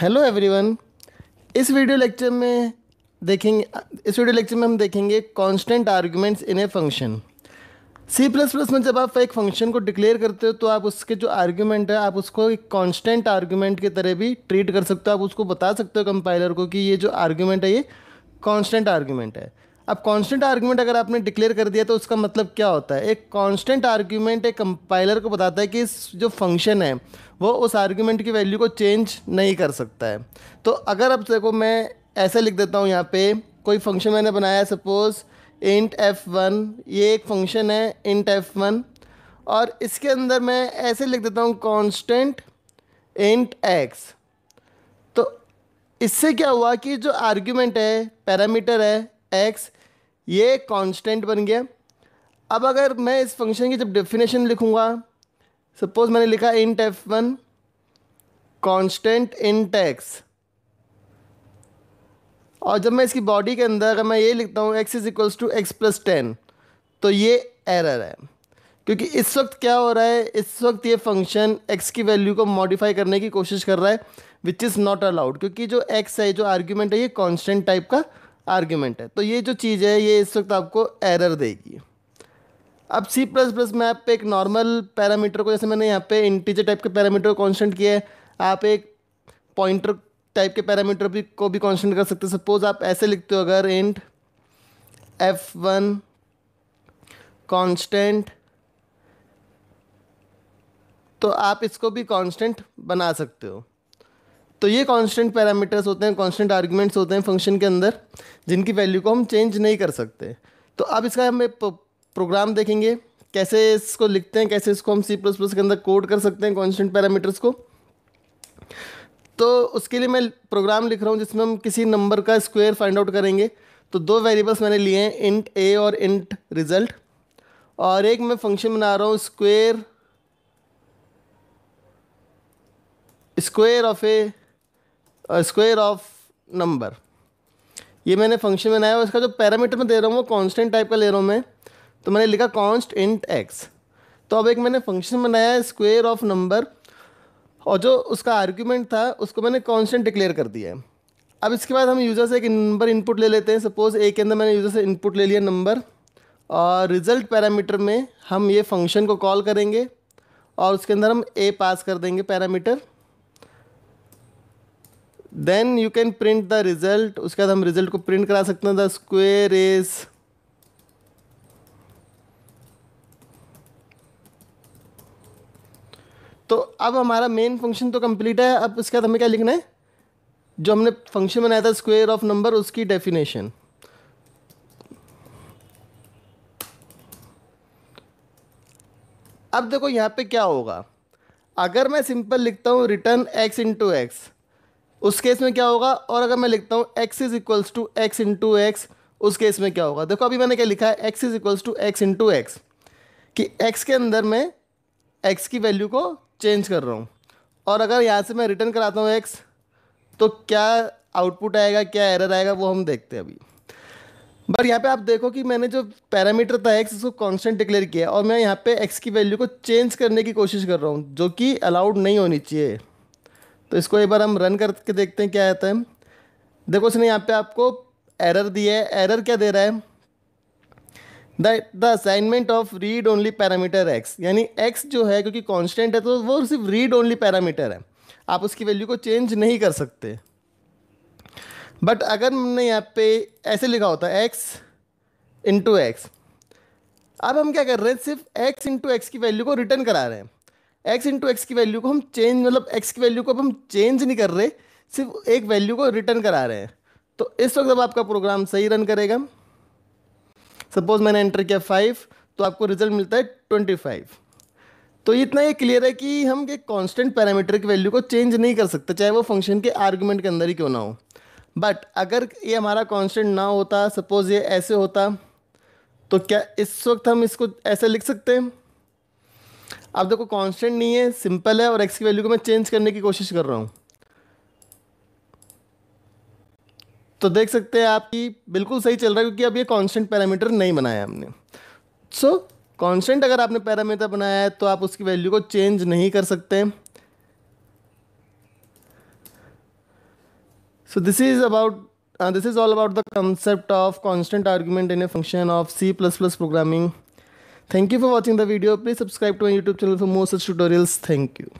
Hello everyone इस video lecture में देखेंगे इस वीडियो लेक्चर में हम देखेंगे constant arguments in a function C plus plus में जब आप एक फंक्शन को डिक्लेयर करते हो तो आप उसके जो आर्गुमेंट है आप उसको एक कांस्टेंट आर्गुमेंट की तरह भी ट्रीट कर सकते हो आप उसको बता सकते हो कंपाइलर को कि ये जो आर्ग्यूमेंट है ये कॉन्स्टेंट आर्ग्यूमेंट है अब कांस्टेंट आर्गुमेंट अगर आपने डिक्लेयर कर दिया तो उसका मतलब क्या होता है एक कांस्टेंट आर्गुमेंट एक कंपाइलर को बताता है कि इस जो फंक्शन है वो उस आर्गुमेंट की वैल्यू को चेंज नहीं कर सकता है तो अगर अब देखो मैं ऐसे लिख देता हूँ यहाँ पे कोई फंक्शन मैंने बनाया सपोज़ इंट एफ़ वन ये एक फंक्शन है इंट एफ़ वन और इसके अंदर मैं ऐसे लिख देता हूँ कॉन्स्टेंट इंट एक्स तो इससे क्या हुआ कि जो आर्ग्यूमेंट है पैरामीटर है एक्स ये कांस्टेंट बन गया अब अगर मैं इस फंक्शन की जब डेफिनेशन लिखूंगा सपोज मैंने लिखा int f one constant int x और जब मैं इसकी बॉडी के अंदर अगर मैं ये लिखता हूँ x is equals to x plus ten तो ये एरर है क्योंकि इस वक्त क्या हो रहा है इस वक्त ये फंक्शन एक्स की वैल्यू को मॉडिफाई करने की कोशिश कर रहा है विच इज़ नॉट अलाउड क्योंकि जो एक्स है जो आर्ग्यूमेंट है ये कॉन्स्टेंट टाइप का आर्ग्यूमेंट है तो ये जो चीज़ है ये इस वक्त आपको एरर देगी अब सी प्लस प्लस में आप एक नॉर्मल पैरामीटर को जैसे मैंने यहाँ पे इंटीजर टाइप के पैरामीटर को कॉन्स्टेंट किया है आप एक पॉइंटर टाइप के पैरामीटर भी को भी कॉन्सटेंट कर सकते हो सपोज आप ऐसे लिखते हो अगर इंट एफ वन कॉन्स्टेंट तो आप इसको भी कॉन्स्टेंट बना सकते हो तो ये कांस्टेंट पैरामीटर्स होते हैं कांस्टेंट आर्गुमेंट्स होते हैं फंक्शन के अंदर जिनकी वैल्यू को हम चेंज नहीं कर सकते तो अब इसका हम एक प्रोग्राम देखेंगे कैसे इसको लिखते हैं कैसे इसको हम सी प्लस प्लस के अंदर कोड कर सकते हैं कांस्टेंट पैरामीटर्स को तो उसके लिए मैं प्रोग्राम लिख रहा हूँ जिसमें हम किसी नंबर का स्क्वेयर फाइंड आउट करेंगे तो दो वेरिएबल्स मैंने लिए हैं इंट ए और इंट रिजल्ट और एक मैं फंक्शन बना रहा हूँ square square of a square of number ये मैंने फंक्शन बनाया और इसका जो पैरामीटर मैं दे रहा हूँ वो कांस्टेंट टाइप का ले रहा हूँ मैं तो मैंने लिखा कॉन्स्ट इंट एक्स तो अब एक मैंने फंक्शन बनाया है स्क्वेयर ऑफ नंबर और जो उसका आर्ग्यूमेंट था उसको मैंने कांस्टेंट डिक्लेयर कर दिया है अब इसके बाद हम यूज़र से एक नंबर इनपुट ले लेते हैं सपोज़ ए के अंदर मैंने यूज़र से इनपुट ले लिया नंबर और रिज़ल्ट पैरामीटर में हम ये फंक्शन को कॉल करेंगे और उसके अंदर हम ए पास कर देंगे parameter then you can print the result उसके बाद हम रिजल्ट को प्रिंट करा सकते हैं द स्क्वेयर इज तो अब हमारा मेन फंक्शन तो कंप्लीट है अब उसके बाद हमें क्या लिखना है जो हमने फंक्शन बनाया था स्क्वेयर ऑफ नंबर उसकी डेफिनेशन अब देखो यहां पे क्या होगा अगर मैं सिंपल लिखता हूं रिटर्न एक्स इंटू एक्स उस केस में क्या होगा और अगर मैं लिखता हूँ x is equals to x into x उस केस में क्या होगा देखो अभी मैंने क्या लिखा है x is equals to x into x कि एक्स के अंदर मैं एक्स की वैल्यू को चेंज कर रहा हूँ और अगर यहाँ से मैं रिटर्न कराता हूँ एक्स तो क्या आउटपुट आएगा क्या एरर आएगा वो हम देखते हैं अभी बट यहाँ पे आप देखो कि मैंने जो पैरामीटर था एक्स उसको कांस्टेंट डिक्लेयर किया और मैं यहाँ पे एक्स की वैल्यू को चेंज करने की कोशिश कर रहा हूँ जो कि अलाउड नहीं होनी चाहिए तो इसको एक बार हम रन करके देखते हैं क्या आता है देखो उसने यहाँ पे आपको एरर दिया है एरर क्या दे रहा है that the assignment of read only parameter x यानी एक्स जो है क्योंकि कांस्टेंट है तो वो सिर्फ रीड ओनली पैरामीटर है आप उसकी वैल्यू को चेंज नहीं कर सकते बट अगर हमने यहाँ पे ऐसे लिखा होता है एक्स इंटू एक्स अब हम क्या कर रहे हैं सिर्फ एक्स इंटू एक्स की वैल्यू को रिटर्न करा रहे हैं एक्स इंटू एक्स की वैल्यू को हम चेंज मतलब एक्स की वैल्यू को अब हम चेंज नहीं कर रहे सिर्फ एक वैल्यू को रिटर्न करा रहे हैं तो इस वक्त अब आपका प्रोग्राम सही रन करेगा सपोज मैंने एंटर किया फाइव तो आपको रिजल्ट मिलता है ट्वेंटी फाइव तो इतना ये क्लियर है कि हम एक कॉन्स्टेंट पैरामीटर की वैल्यू को चेंज नहीं कर सकते चाहे वो फंक्शन के आर्ग्यूमेंट के अंदर ही क्यों ना हो बट अगर ये हमारा कॉन्स्टेंट ना होता सपोज़ ये ऐसे होता तो क्या इस वक्त हम इसको ऐसे लिख सकते हैं अब देखो कांस्टेंट नहीं है सिंपल है और एक्स की वैल्यू को मैं चेंज करने की कोशिश कर रहा हूँ तो देख सकते हैं आपकी बिल्कुल सही चल रहा है क्योंकि अब ये कांस्टेंट पैरामीटर नहीं बनाया हमने सो so, कांस्टेंट अगर आपने पैरामीटर बनाया है तो आप उसकी वैल्यू को चेंज नहीं कर सकते so this is about this is all about the concept of constant argument in a function of C plus plus programming Thank you for watching the video. Please subscribe to my YouTube channel for more such tutorials. Thank you.